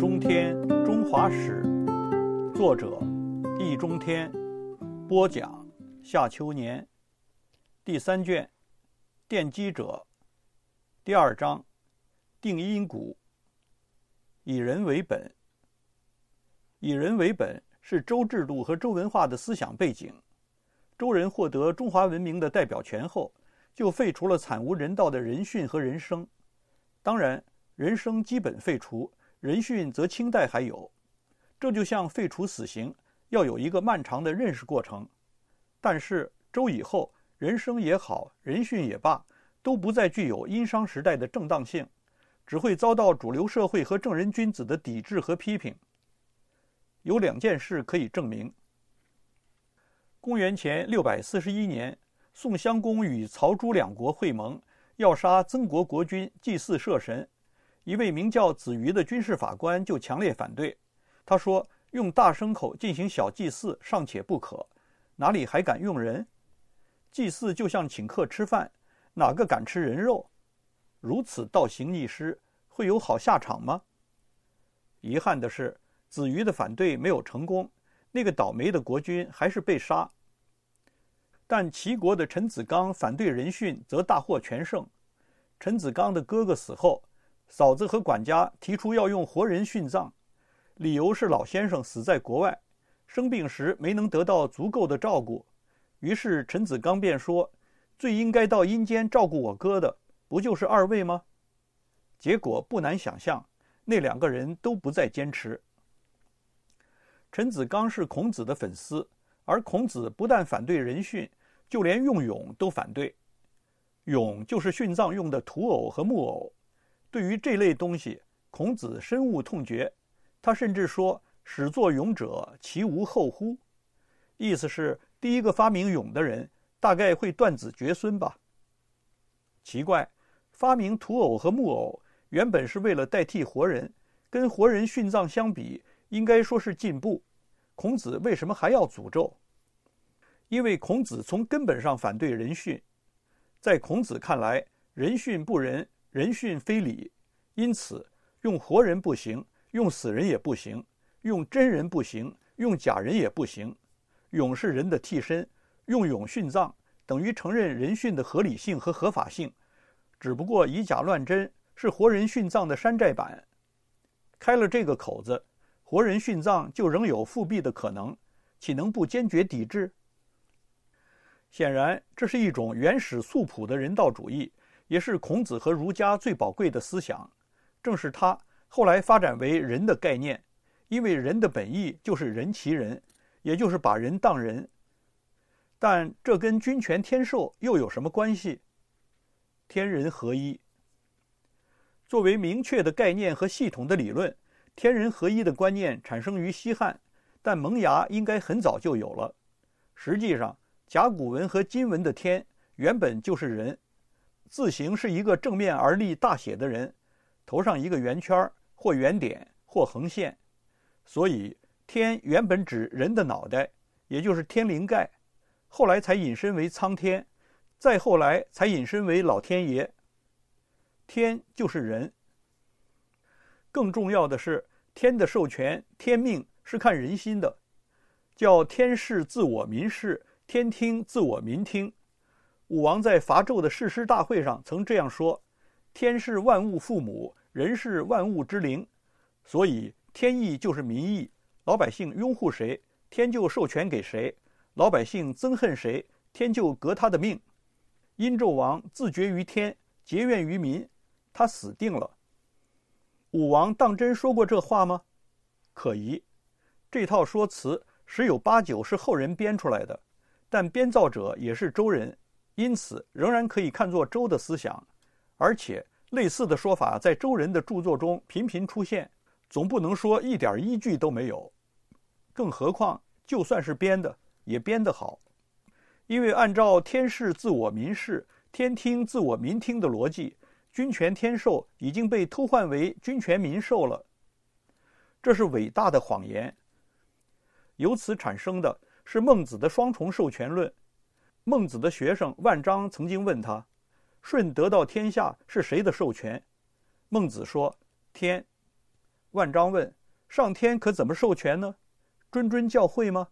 中天中华史，作者：易中天，播讲：夏秋年，第三卷，奠基者，第二章，定音鼓。以人为本。以人为本是周制度和周文化的思想背景。周人获得中华文明的代表权后，就废除了惨无人道的人训和人生。当然，人生基本废除。人殉则清代还有，这就像废除死刑要有一个漫长的认识过程。但是周以后，人生也好，人殉也罢，都不再具有殷商时代的正当性，只会遭到主流社会和正人君子的抵制和批评。有两件事可以证明：公元前六百四十一年，宋襄公与曹、朱两国会盟，要杀曾国国君祭祀社神。一位名叫子瑜的军事法官就强烈反对。他说：“用大牲口进行小祭祀尚且不可，哪里还敢用人？祭祀就像请客吃饭，哪个敢吃人肉？如此倒行逆施，会有好下场吗？”遗憾的是，子瑜的反对没有成功，那个倒霉的国君还是被杀。但齐国的陈子刚反对人殉，则大获全胜。陈子刚的哥哥死后。嫂子和管家提出要用活人殉葬，理由是老先生死在国外，生病时没能得到足够的照顾。于是陈子刚便说：“最应该到阴间照顾我哥的，不就是二位吗？”结果不难想象，那两个人都不再坚持。陈子刚是孔子的粉丝，而孔子不但反对人殉，就连用俑都反对。俑就是殉葬用的土偶和木偶。对于这类东西，孔子深恶痛绝。他甚至说：“始作俑者，其无后乎？”意思是，第一个发明俑的人，大概会断子绝孙吧。奇怪，发明土偶和木偶，原本是为了代替活人，跟活人殉葬相比，应该说是进步。孔子为什么还要诅咒？因为孔子从根本上反对人殉。在孔子看来，人殉不仁。人殉非礼，因此用活人不行，用死人也不行，用真人不行，用假人也不行。俑是人的替身，用俑殉葬等于承认人殉的合理性和合法性，只不过以假乱真，是活人殉葬的山寨版。开了这个口子，活人殉葬就仍有复辟的可能，岂能不坚决抵制？显然，这是一种原始素朴的人道主义。也是孔子和儒家最宝贵的思想，正是它后来发展为“人”的概念。因为“人”的本意就是“人其人”，也就是把人当人。但这跟君权天授又有什么关系？天人合一作为明确的概念和系统的理论，天人合一的观念产生于西汉，但萌芽应该很早就有了。实际上，甲骨文和金文的“天”原本就是人。字形是一个正面而立大写的人，头上一个圆圈或圆点或横线，所以天原本指人的脑袋，也就是天灵盖，后来才引申为苍天，再后来才引申为老天爷。天就是人。更重要的是，天的授权、天命是看人心的，叫天视自我民视，天听自我民听。武王在伐纣的誓师大会上曾这样说：“天是万物父母，人是万物之灵，所以天意就是民意。老百姓拥护谁，天就授权给谁；老百姓憎恨谁，天就革他的命。”殷纣王自绝于天，结怨于民，他死定了。武王当真说过这话吗？可疑。这套说辞十有八九是后人编出来的，但编造者也是周人。因此，仍然可以看作周的思想，而且类似的说法在周人的著作中频频出现，总不能说一点依据都没有。更何况，就算是编的，也编得好。因为按照天视自我民视，天听自我民听的逻辑，君权天授已经被偷换为君权民授了，这是伟大的谎言。由此产生的是孟子的双重授权论。孟子的学生万章曾经问他：“舜得到天下是谁的授权？”孟子说：“天。”万章问：“上天可怎么授权呢？谆谆教诲吗？”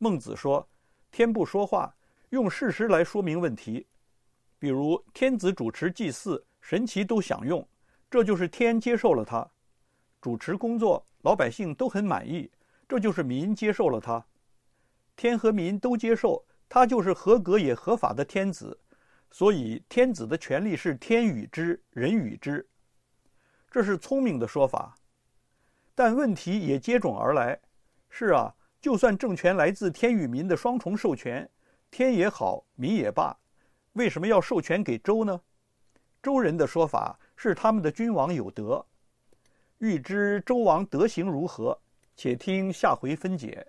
孟子说：“天不说话，用事实来说明问题。比如，天子主持祭祀，神奇都享用，这就是天接受了他；主持工作，老百姓都很满意，这就是民接受了他。天和民都接受。”他就是合格也合法的天子，所以天子的权力是天与之，人与之，这是聪明的说法。但问题也接踵而来，是啊，就算政权来自天与民的双重授权，天也好，民也罢，为什么要授权给周呢？周人的说法是他们的君王有德。欲知周王德行如何，且听下回分解。